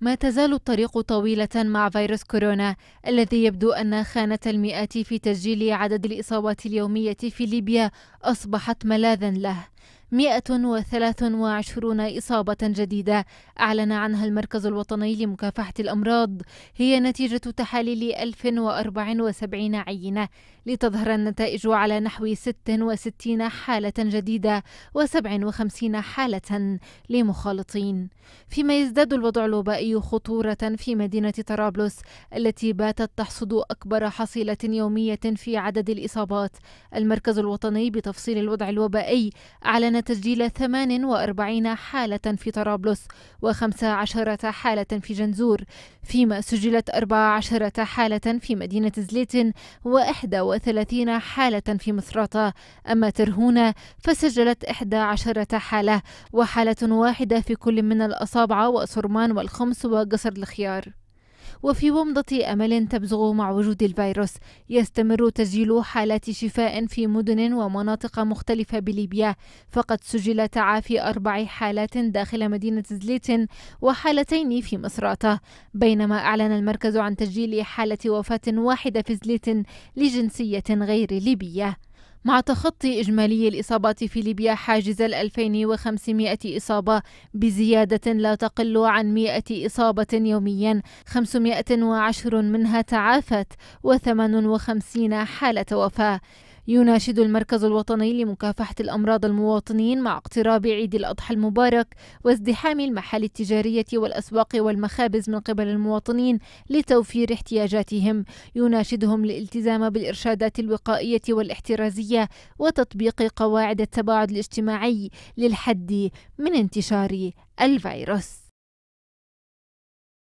ما تزال الطريق طويلة مع فيروس كورونا الذي يبدو أن خانة المئات في تسجيل عدد الإصابات اليومية في ليبيا أصبحت ملاذا له 123 إصابة جديدة أعلن عنها المركز الوطني لمكافحة الأمراض هي نتيجة تحاليل 1074 عينة لتظهر النتائج على نحو 66 حالة جديدة و57 حالة لمخالطين فيما يزداد الوضع الوبائي خطورة في مدينة طرابلس التي باتت تحصد أكبر حصيلة يومية في عدد الإصابات المركز الوطني بتفصيل الوضع الوبائي أعلن تسجيل 48 حالة في طرابلس و15 حالة في جنزور فيما سجلت 14 حالة في مدينة زليتن و31 حالة في مصراتة أما ترهونة فسجلت 11 حالة وحالة واحدة في كل من الأصابع وصرمان والخمس وقصر الخيار وفي ومضة أمل تبزغ مع وجود الفيروس يستمر تسجيل حالات شفاء في مدن ومناطق مختلفة بليبيا فقد سجل تعافي أربع حالات داخل مدينة زليت وحالتين في مصراتة بينما أعلن المركز عن تسجيل حالة وفاة واحدة في زليت لجنسية غير ليبية مع تخطي إجمالي الإصابات في ليبيا حاجز ال 2500 إصابة بزيادة لا تقل عن 100 إصابة يوميا 510 منها تعافت و58 حالة وفاة يناشد المركز الوطني لمكافحة الأمراض المواطنين مع اقتراب عيد الأضحى المبارك وازدحام المحال التجارية والأسواق والمخابز من قبل المواطنين لتوفير احتياجاتهم يناشدهم الالتزام بالإرشادات الوقائية والاحترازية وتطبيق قواعد التباعد الاجتماعي للحد من انتشار الفيروس